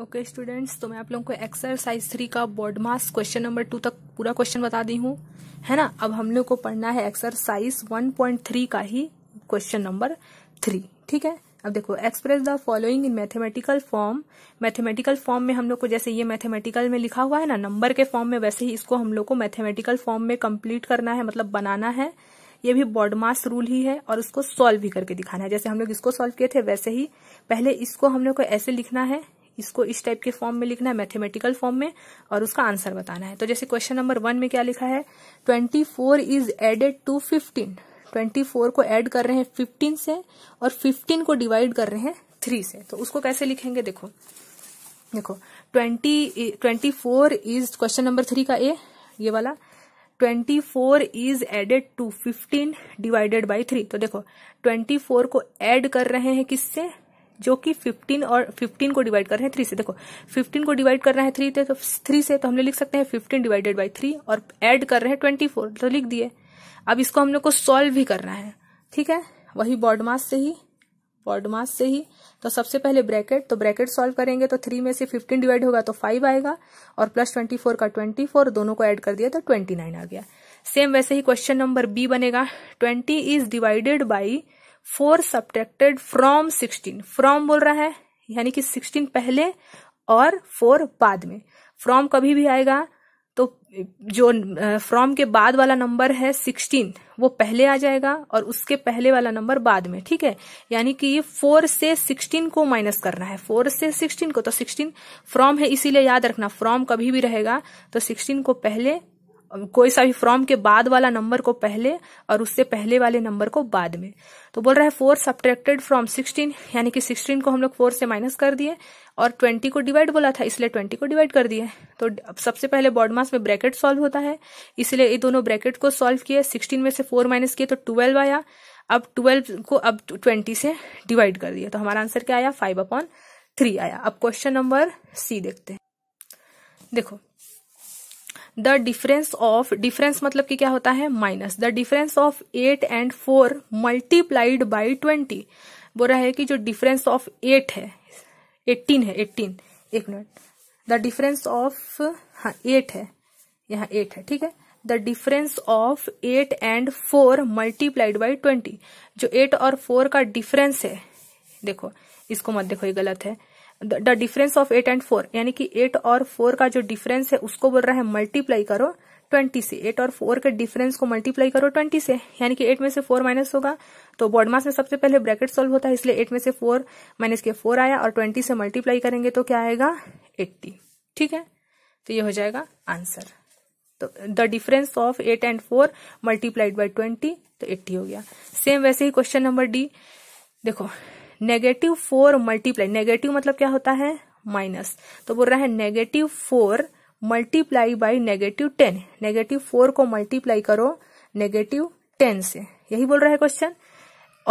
okay okay, students तो मैं आप लोगों को एक्सरसाइज थ्री का BODMAS question number two तक पूरा क्वेश्चन बता दी हूँ है ना अब हम लोग को पढ़ना है एक्सरसाइज वन पॉइंट थ्री का ही क्वेश्चन नंबर थ्री ठीक है अब देखो express the following in mathematical form mathematical form में हम लोग को जैसे ये मैथमेटिकल में लिखा हुआ है ना नंबर के फॉर्म में वैसे ही इसको हम लोग को मैथमेटिकल फॉर्म में कम्प्लीट करना है मतलब बनाना है ये भी मास रूल ही है और उसको सॉल्व भी करके दिखाना है जैसे हम लोग इसको सॉल्व किए थे वैसे ही पहले इसको हम लोग को ऐसे लिखना है इसको इस टाइप के फॉर्म में लिखना है मैथमेटिकल फॉर्म में और उसका आंसर बताना है तो जैसे क्वेश्चन नंबर वन में क्या लिखा है twenty four is added to fifteen twenty four को एड कर रहे हैं फिफ्टीन से और फिफ्टीन को डिवाइड कर रहे हैं थ्री से तो उसको कैसे लिखेंगे देखो देखो twenty twenty four is question number three का ए ये वाला twenty four is added to fifteen divided by three तो देखो ट्वेंटी फोर को एड कर रहे हैं किससे जो कि 15 और 15 को डिवाइड कर रहे हैं थ्री से देखो 15 को डिवाइड कर रहे है थ्री से तो थ्री से तो हम लोग लिख सकते हैं 15 डिवाइडेड बाई थ्री और ऐड कर रहे हैं 24 तो लिख दिए अब इसको हम लोग को सॉल्व भी करना है ठीक है वही बॉडमास से ही बॉडमास से ही तो सबसे पहले ब्रैकेट तो ब्रैकेट सॉल्व करेंगे तो थ्री में से फिफ्टीन डिवाइड होगा तो फाइव आएगा और प्लस ट्वेंटी फोर का ट्वेंटी फोर दोनों को एड कर दिया तो ट्वेंटी नाइन आ गया सेम वैसे ही क्वेश्चन नंबर बी बनेगा twenty is divided by four subtracted from sixteen from बोल रहा है यानी कि सिक्सटीन पहले और फोर बाद में फ्रॉम कभी भी आएगा तो जो फ्रॉम के बाद वाला नंबर है सिक्सटीन वो पहले आ जाएगा और उसके पहले वाला नंबर बाद में ठीक है यानी कि ये फोर से सिक्सटीन को माइनस करना है फोर से सिक्सटीन को तो सिक्सटीन फ्रॉम है इसीलिए याद रखना फ्रॉम कभी भी रहेगा तो सिक्सटीन को पहले कोई सा भी फ्रॉम के बाद वाला नंबर को पहले और उससे पहले वाले नंबर को बाद में तो बोल रहा है फोर सब्ट्रैक्टेड फ्रॉम सिक्सटीन यानी कि सिक्सटीन को हम लोग फोर से माइनस कर दिए और ट्वेंटी को डिवाइड बोला था इसलिए ट्वेंटी को डिवाइड कर दिए तो सबसे पहले बॉडमास में ब्रैकेट सॉल्व होता है इसलिए ये दोनों ब्रैकेट को सॉल्व किए सिक्सटीन में से फोर माइनस किए तो ट्वेल्व आया अब ट्वेल्व को अब ट्वेंटी से डिवाइड कर दिया तो हमारा आंसर क्या आया फाइव अपॉन थ्री आया अब क्वेश्चन नंबर सी देखते हैं देखो द डिफरेंस ऑफ डिफरेंस मतलब कि क्या होता है minus the difference of eight and four multiplied by twenty बोल रहा है कि जो डिफरेंस ऑफ एट है एट्टीन है एट्टीन एक मिनट द डिफरेंस ऑफ हाँ एट है यहाँ एट है ठीक है the difference of eight and four multiplied by twenty जो एट और फोर का डिफरेंस है देखो इसको मत देखो ये गलत है the difference of eight and four यानी कि एट और फोर का जो डिफरेंस है उसको बोल रहा है मल्टीप्लाई करो ट्वेंटी से एट और फोर के डिफरेंस को मल्टीप्लाई करो ट्वेंटी से यानी कि एट में से फोर माइनस होगा तो मास में सबसे पहले ब्रैकेट सॉल्व होता है इसलिए एट में से फोर माइनस के फोर आया और ट्वेंटी से मल्टीप्लाई करेंगे तो क्या आएगा एट्टी ठीक है तो ये हो जाएगा आंसर तो the difference of eight and four multiplied by twenty तो एट्टी हो गया सेम वैसे ही क्वेश्चन नंबर डी देखो नेगेटिव फोर मल्टीप्लाई नेगेटिव मतलब क्या होता है माइनस तो बोल रहा है negative four multiply by negative ten negative four को मल्टीप्लाई करो नेगेटिव टेन से यही बोल रहा है क्वेश्चन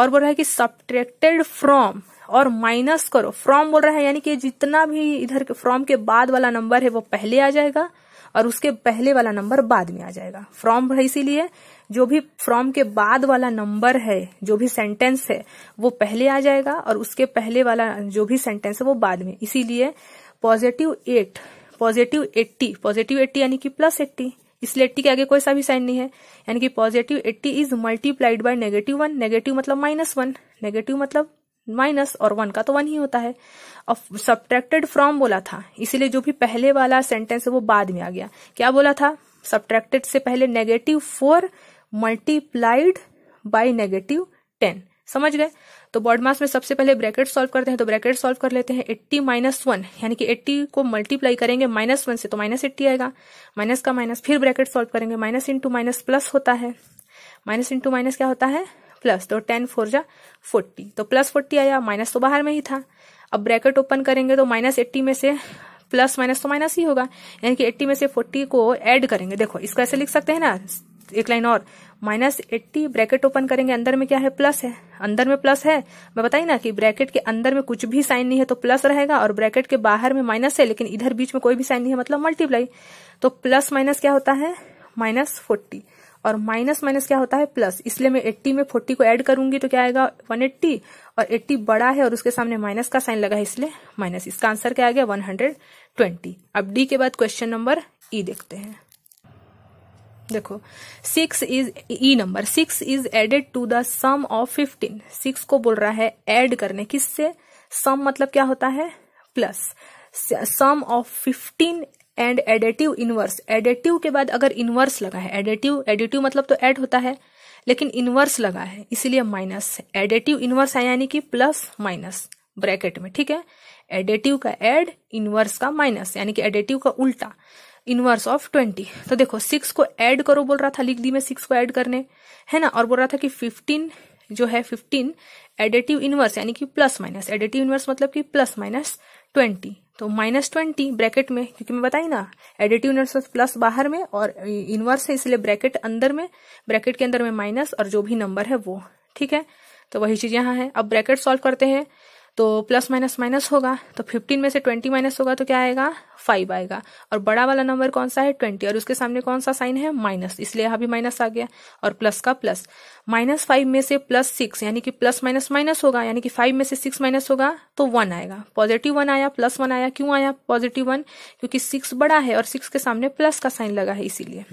और बोल रहा है कि सब्ट्रेक्टेड फ्रॉम और माइनस करो फ्रॉम बोल रहा है यानी कि जितना भी इधर फ्रॉम के बाद वाला नंबर है वो पहले आ जाएगा और उसके पहले वाला नंबर बाद में आ जाएगा फ्रॉम इसीलिए जो भी फ्रॉम के बाद वाला नंबर है जो भी सेंटेंस है वो पहले आ जाएगा और उसके पहले वाला जो भी सेंटेंस है वो बाद में इसीलिए positive eight positive eighty positive eighty यानी कि प्लस एट्टी इसलिए एट्टी के आगे कोई सा भी साइन नहीं है यानी कि positive eighty is multiplied by negative one negative मतलब माइनस वन नेगेटिव मतलब माइनस और वन का तो वन ही होता है और सब्ट्रैक्टेड फ्रॉम बोला था इसीलिए जो भी पहले वाला सेंटेंस है वो बाद में आ गया क्या बोला था सब्ट्रैक्टेड से पहले negative four multiplied by negative ten समझ गए तो बॉड मास में सबसे पहले ब्रैकेट सॉल्व करते हैं तो ब्रैकेट सॉल्व कर लेते हैं एट्टी माइनस वन यानी कि एट्टी को मल्टीप्लाई करेंगे माइनस वन से तो माइनस एट्टी आएगा माइनस का माइनस फिर ब्रैकेट सॉल्व करेंगे माइनस इंटू माइनस प्लस होता है माइनस इंटू माइनस क्या होता है प्लस तो टेन फोर जा फोर्टी तो प्लस फोर्टी आया माइनस तो बाहर में ही था अब ब्रैकेट ओपन करेंगे तो माइनस एट्टी में से प्लस माइनस तो माइनस ही होगा यानी कि एट्टी में से फोर्टी को एड करेंगे देखो इसको ऐसे लिख सकते हैं ना एक लाइन और माइनस एट्टी ब्रैकेट ओपन करेंगे अंदर में क्या है प्लस है अंदर में प्लस है मैं बताई ना कि ब्रैकेट के अंदर में कुछ भी साइन नहीं है तो प्लस रहेगा और ब्रैकेट के बाहर में माइनस है लेकिन इधर बीच में कोई भी साइन नहीं है मतलब मल्टीप्लाई तो प्लस माइनस क्या होता है माइनस फोर्टी और माइनस माइनस क्या होता है प्लस इसलिए मैं एट्टी में फोर्टी को एड करूंगी तो क्या आएगा वन और एट्टी बड़ा है और उसके सामने माइनस का साइन लगा है इसलिए माइनस इसका आंसर क्या आ गया वन अब डी के बाद क्वेश्चन नंबर ई देखते हैं देखो six is E number six is added to the sum of fifteen six को बोल रहा है एड करने किससे सम मतलब क्या होता है plus sum of fifteen and additive inverse additive के बाद अगर इनवर्स लगा है एडेटिव एडेटिव मतलब तो एड होता है लेकिन इनवर्स लगा है इसीलिए माइनस एडेटिव इनवर्स है यानी कि प्लस माइनस ब्रैकेट में ठीक है एडेटिव का एड इनवर्स का माइनस यानी कि एडेटिव का उल्टा इनवर्स ऑफ ट्वेंटी तो देखो सिक्स को ऐड करो बोल रहा था लिख दी मैं सिक्स को ऐड करने है ना और बोल रहा था कि फिफ्टीन जो है फिफ्टीन एडेटिव इनवर्स यानी कि प्लस माइनस एडेटिव इनवर्स मतलब कि प्लस माइनस ट्वेंटी तो माइनस ट्वेंटी ब्रैकेट में क्योंकि मैं बताई ना एडिटिव इनवर्स प्लस बाहर में और इनवर्स है इसलिए ब्रैकेट अंदर में ब्रैकेट के अंदर में माइनस और जो भी नंबर है वो ठीक है तो वही चीज यहां है अब ब्रैकेट सॉल्व करते हैं तो प्लस माइनस माइनस होगा तो फिफ्टीन में से ट्वेंटी माइनस होगा तो क्या आएगा फाइव आएगा और बड़ा वाला नंबर कौन सा है ट्वेंटी और उसके सामने कौन सा साइन है माइनस इसलिए यहां भी माइनस आ गया और प्लस का प्लस माइनस फाइव में से प्लस सिक्स यानी कि प्लस माइनस माइनस होगा यानी कि फाइव में से सिक्स माइनस होगा तो वन आएगा पॉजिटिव वन आया प्लस वन आया क्यों आया पॉजिटिव वन क्योंकि सिक्स बड़ा है और सिक्स के सामने प्लस का साइन लगा है इसीलिए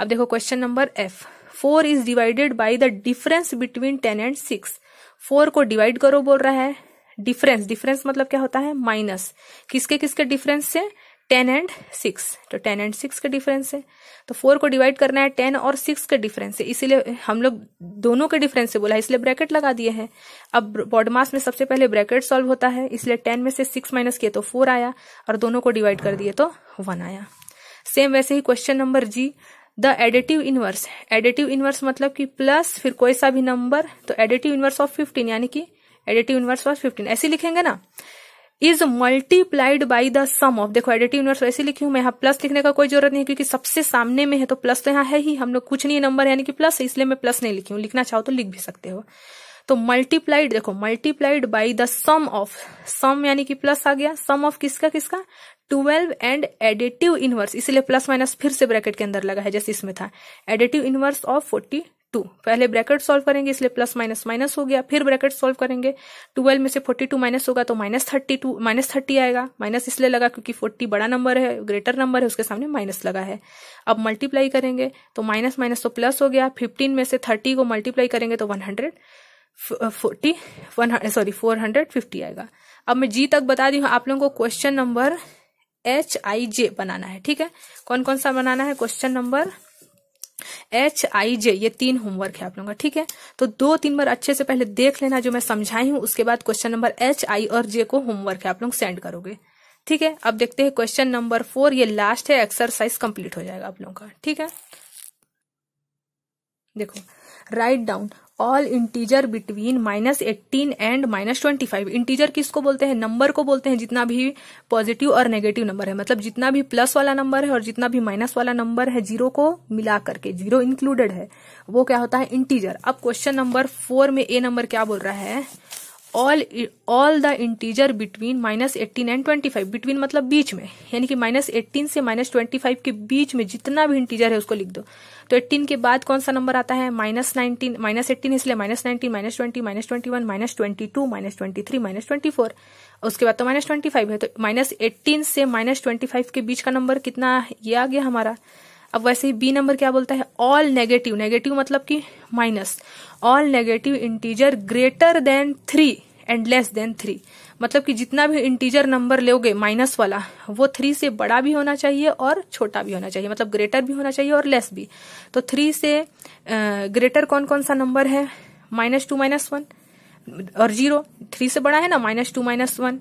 अब देखो question number F four is divided by the difference between ten and six four को डिवाइड करो बोल रहा है डिफरेंस डिफरेंस मतलब क्या होता है माइनस किसके किसके डिफरेंस से टेन एंड सिक्स तो टेन एंड सिक्स के डिफरेंस है तो फोर को डिवाइड करना है टेन और सिक्स के डिफरेंस से इसीलिए हम लोग दोनों के डिफरेंस से बोला है इसलिए ब्रैकेट लगा दिए हैं अब बॉडमास में सबसे पहले ब्रैकेट सॉल्व होता है इसलिए टेन में से सिक्स माइनस किए तो फोर आया और दोनों को डिवाइड कर दिए तो वन आया सेम वैसे ही question number G the additive inverse additive inverse मतलब कि प्लस फिर कोई सा भी नंबर तो एडिटिव इनवर्स ऑफ फिफ्टीन यानी कि एडिटिव इनवर्स वॉज फिफ्टीन ऐसे लिखेंगे ना is multiplied by the sum of देखो एडिटिव इनवर्स ऐसे लिखी हूं मैं यहाँ प्लस लिखने का कोई जरूरत नहीं क्योंकि सबसे सामने में है तो प्लस तो यहाँ है ही हम लोग कुछ नहीं नंबर यानी कि प्लस इसलिए मैं प्लस नहीं लिखी हूँ लिखना चाहो तो लिख भी सकते हो तो मल्टीप्लाइड देखो multiplied by the sum of sum यानी कि प्लस आ गया सम ऑफ किसका किसका ट्वेल्व एंड एडिटिव इनवर्स इसलिए प्लस माइनस फिर से ब्रैकेट के अंदर लगा है जैसे इसमें था additive inverse of forty two पहले ब्रैकेट सॉल्व करेंगे इसलिए प्लस माइनस माइनस हो गया फिर ब्रैकेट सॉल्व करेंगे ट्वेल्व में से फोर्टी टू माइनस होगा तो minus thirty two minus thirty आएगा माइनस इसलिए लगा क्योंकि फोर्टी बड़ा नंबर है ग्रेटर नंबर है उसके सामने माइनस लगा है अब मल्टीप्लाई करेंगे तो माइनस माइनस तो प्लस हो गया फिफ्टीन में से थर्टी को मल्टीप्लाई करेंगे तो one hundred forty one sorry four hundred fifty आएगा अब मैं जी तक बता दी हूँ आप लोगों को question number H I J बनाना है ठीक है कौन कौन सा बनाना है question number H I J ये तीन होमवर्क है आप लोगों का ठीक है तो दो तीन बार अच्छे से पहले देख लेना जो मैं समझाई हूं उसके बाद क्वेश्चन नंबर एच आई और जे को होमवर्क है आप लोग सेंड करोगे ठीक है अब देखते हैं क्वेश्चन नंबर फोर ये लास्ट है एक्सरसाइज कंप्लीट हो जाएगा आप लोगों का ठीक है देखो write down all integer between minus eighteen and minus twenty five integer किसको बोलते हैं नंबर को बोलते हैं जितना भी पॉजिटिव और नेगेटिव नंबर है मतलब जितना भी प्लस वाला नंबर है और जितना भी माइनस वाला नंबर है जीरो को मिला करके जीरो इंक्लूडेड है वो क्या होता है इंटीजर अब क्वेश्चन नंबर फोर में ए नंबर क्या बोल रहा है all all the integer between minus eighteen and twenty five between मतलब बीच में यानी कि माइनस एट्टीन से माइनस ट्वेंटी फाइव के बीच में जितना भी इंटीजर है उसको लिख दो तो एट्टीन के बाद कौन सा नंबर आता है माइनस नाइनटीन माइनस एट्टीन इसलिए minus nineteen minus twenty minus twenty one minus twenty two minus twenty three minus twenty four उसके बाद तो माइनस ट्वेंटी फाइव है तो माइनस एट्टीन से माइनस ट्वेंटी फाइव के बीच का नंबर कितना ये आ गया हमारा अब वैसे ही बी नंबर क्या बोलता है ऑल नेगेटिव नेगेटिव मतलब कि minus all negative integer greater than three and less than three मतलब कि जितना भी इंटीजर नंबर लोगे माइनस वाला वो थ्री से बड़ा भी होना चाहिए और छोटा भी होना चाहिए मतलब ग्रेटर भी होना चाहिए और लेस भी तो थ्री से ग्रेटर कौन कौन सा नंबर है माइनस टू माइनस वन और जीरो थ्री से बड़ा है ना माइनस टू माइनस वन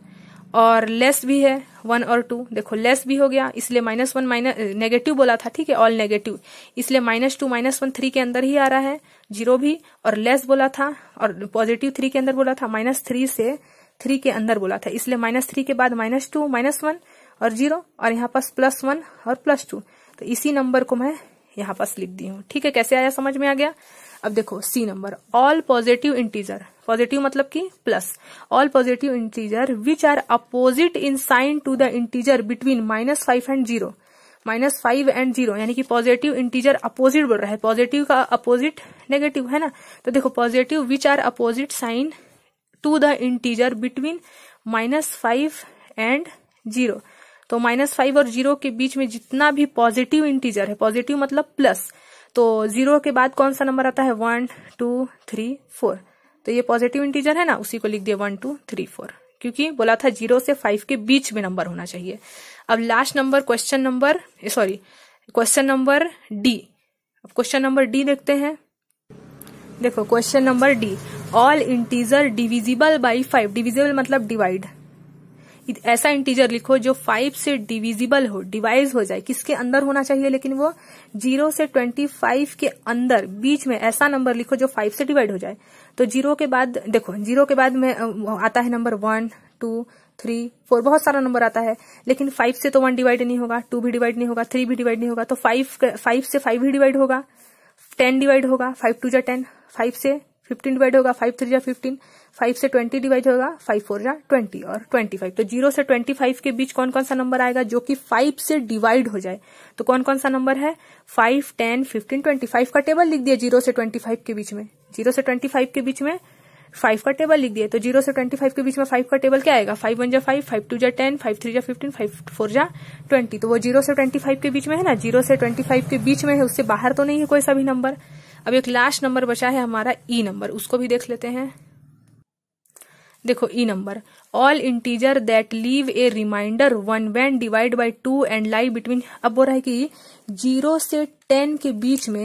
और लेस भी है वन और टू देखो लेस भी हो गया इसलिए माइनस वन माइनस नेगेटिव बोला था ठीक है ऑल नेगेटिव इसलिए minus two minus one three के अंदर ही आ रहा है जीरो भी और लेस बोला था और पॉजिटिव थ्री के अंदर बोला था माइनस थ्री से थ्री के अंदर बोला था इसलिए माइनस थ्री के बाद माइनस टू माइनस वन और जीरो और यहाँ पास प्लस वन और प्लस टू तो इसी नंबर को मैं यहाँ पास लिख दी हूँ ठीक है कैसे आया समझ में आ गया अब देखो C number all positive integer positive मतलब कि plus all positive integer which are opposite in sign to the integer between minus five and zero minus five and zero यानी कि पॉजिटिव इंटीजर अपोजिट बोल रहा है पॉजिटिव का opposite negative है ना तो देखो positive which are opposite sign to the integer between minus five and zero तो माइनस फाइव और जीरो के बीच में जितना भी पॉजिटिव इंटीजर है पॉजिटिव मतलब प्लस तो जीरो के बाद कौन सा नंबर आता है वन टू थ्री फोर तो ये पॉजिटिव इंटीजर है ना उसी को लिख दिया वन टू थ्री फोर क्योंकि बोला था जीरो से फाइव के बीच में नंबर होना चाहिए अब last number question number sorry question number D अब क्वेश्चन नंबर डी देखते हैं देखो question number D all integer divisible by five divisible मतलब डिवाइड ऐसा इंटीजर लिखो जो फाइव से डिविजिबल हो डिवाइज हो जाए किसके अंदर होना चाहिए लेकिन वो जीरो से ट्वेंटी फाइव के अंदर बीच में ऐसा नंबर लिखो जो फाइव से डिवाइड हो जाए तो जीरो के बाद देखो जीरो के बाद में आता है number one two three four बहुत सारा नंबर आता है लेकिन फाइव से तो वन डिवाइड नहीं होगा टू भी डिवाइड नहीं होगा थ्री भी डिवाइड नहीं होगा तो फाइव फाइव से फाइव ही डिवाइड होगा टेन डिवाइड होगा फाइव टू जो टेन फाइव से फिफ्टीन डिवाइड होगा फाइव थ्री या फिफ्टीन फाइव से ट्वेंटी डिवाइड होगा फाइव फोर या ट्वेंटी और ट्वेंटी फाइव तो जीरो से ट्वेंटी फाइव के बीच कौन कौन सा नंबर आएगा जो कि फाइव से डिवाइड हो जाए तो कौन कौन सा नंबर है five ten fifteen twenty five का टेबल लिख दिया जीरो से ट्वेंटी फाइव के बीच में जीरो से ट्वेंटी फाइव के बीच में फाइव का टेबल लिख दिया तो जीरो से ट्वेंटी फाइव के बीच में फाइव का टेबल क्या आएगा फाइव वन जा फाइव फाइव टू जा टेन फाइव थ्री जा फिफ्टीन फाइव फोर जा ट्वेंटी तो वो जीरो से ट्वेंटी फाइव के बीच में है ना जीरो से ट्वेंटी फाइव के बीच में है उससे बाहर तो नहीं है कोई सा भी नंबर अब एक लास्ट नंबर बचा है हमारा ई e नंबर उसको भी देख लेते हैं देखो E number all integer that leave a remainder one when divide by two and lie between अब बोल रहा है कि जीरो से टेन के बीच में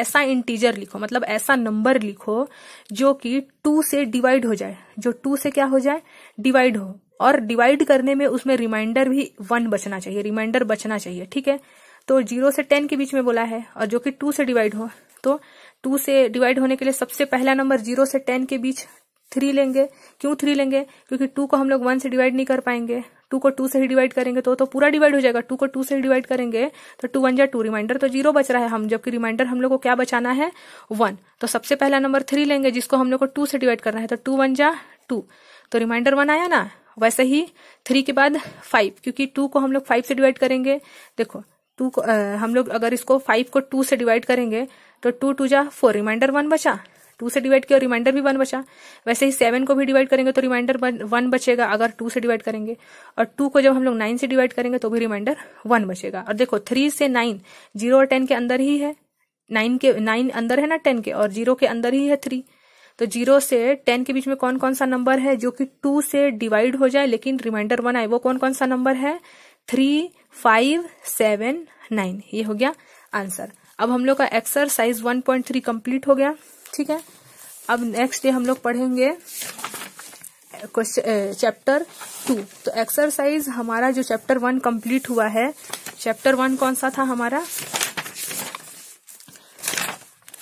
ऐसा इंटीजर लिखो मतलब ऐसा नंबर लिखो जो कि टू से डिवाइड हो जाए जो टू से क्या हो जाए डिवाइड हो और डिवाइड करने में उसमें रिमाइंडर भी वन बचना चाहिए रिमाइंडर बचना चाहिए ठीक है तो जीरो से टेन के बीच में बोला है और जो कि टू से डिवाइड हो तो टू से डिवाइड होने के लिए सबसे पहला नंबर जीरो से टेन के बीच थ्री लेंगे क्यों थ्री लेंगे क्योंकि टू को हम लोग वन से डिवाइड नहीं कर पाएंगे टू को टू से ही डिवाइड करेंगे तो तो पूरा डिवाइड हो जाएगा टू को टू से ही डिवाइड करेंगे तो टू वन जा टू रिमाइंडर तो जीरो बच रहा है हम जबकि रिमाइंडर हम लोग को क्या बचाना है वन तो सबसे पहला नंबर थ्री लेंगे जिसको हम लोग को टू से डिवाइड करना है तो टू वन जा टू तो रिमाइंडर वन आया ना वैसे ही थ्री के बाद फाइव क्योंकि टू को हम लोग फाइव से डिवाइड करेंगे देखो टू हम लोग अगर इसको फाइव को टू से डिवाइड करेंगे तो टू टू जा फोर रिमाइंडर वन बचा टू से डिवाइड किया रिमाइंडर भी वन बचा वैसे ही सेवन को भी डिवाइड करेंगे तो रिमाइंडर वन बचेगा अगर टू से डिवाइड करेंगे और टू को जब हम लोग नाइन से डिवाइड करेंगे तो भी रिमाइंडर वन बचेगा और देखो थ्री से नाइन जीरो और टेन के अंदर ही है नाइन के नाइन अंदर है ना टेन के और जीरो के अंदर ही है थ्री तो जीरो से टेन के बीच में कौन कौन सा नंबर है जो कि टू से डिवाइड हो जाए लेकिन रिमाइंडर वन आए वो कौन कौन सा नंबर है थ्री फाइव सेवन नाइन ये हो गया आंसर अब हम लोग का exercise one point three complete हो गया ठीक है अब नेक्स्ट डे हम लोग पढ़ेंगे क्वेश्चन चैप्टर टू तो एक्सरसाइज हमारा जो चैप्टर वन कंप्लीट हुआ है चैप्टर वन कौन सा था हमारा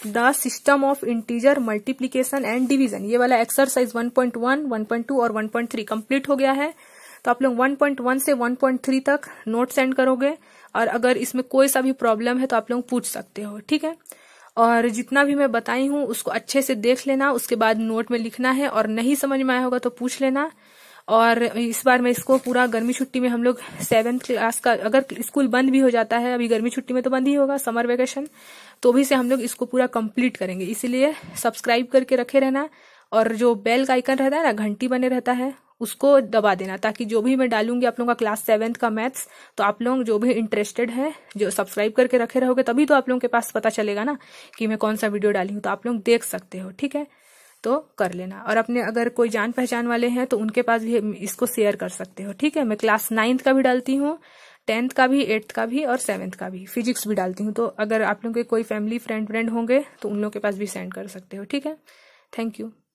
the system of integer multiplication and division ये वाला एक्सरसाइज 1.1, 1.2 और 1.3 कंप्लीट हो गया है तो आप लोग 1.1 से 1.3 तक नोट सेंड करोगे और अगर इसमें कोई सा भी प्रॉब्लम है तो आप लोग पूछ सकते हो ठीक है और जितना भी मैं बताई हूँ उसको अच्छे से देख लेना उसके बाद नोट में लिखना है और नहीं समझ में आया होगा तो पूछ लेना और इस बार मैं इसको पूरा गर्मी छुट्टी में हम लोग सेवेंथ क्लास का अगर स्कूल बंद भी हो जाता है अभी गर्मी छुट्टी में तो बंद ही होगा समर वेकेशन तो भी से हम लोग इसको पूरा कंप्लीट करेंगे इसीलिए सब्सक्राइब करके रखे रहना और जो बेल का आइकन रहता है ना घंटी बने रहता है उसको दबा देना ताकि जो भी मैं डालूंगी आप लोगों का क्लास सेवेंथ का मैथ्स तो आप लोग जो भी इंटरेस्टेड है जो सब्सक्राइब करके रखे रहोगे तभी तो आप लोगों के पास पता चलेगा ना कि मैं कौन सा वीडियो डाली हूँ तो आप लोग देख सकते हो ठीक है तो कर लेना और अपने अगर कोई जान पहचान वाले हैं तो उनके पास भी इसको शेयर कर सकते हो ठीक है मैं क्लास नाइन्थ का भी डालती हूँ टेंथ का भी एट्थ का भी और सेवन्थ का भी फिजिक्स भी डालती हूँ तो अगर आप लोगों के कोई फैमिली फ्रेंड फ्रेंड होंगे तो उन लोगों के पास भी सेंड कर सकते हो ठीक है थैंक यू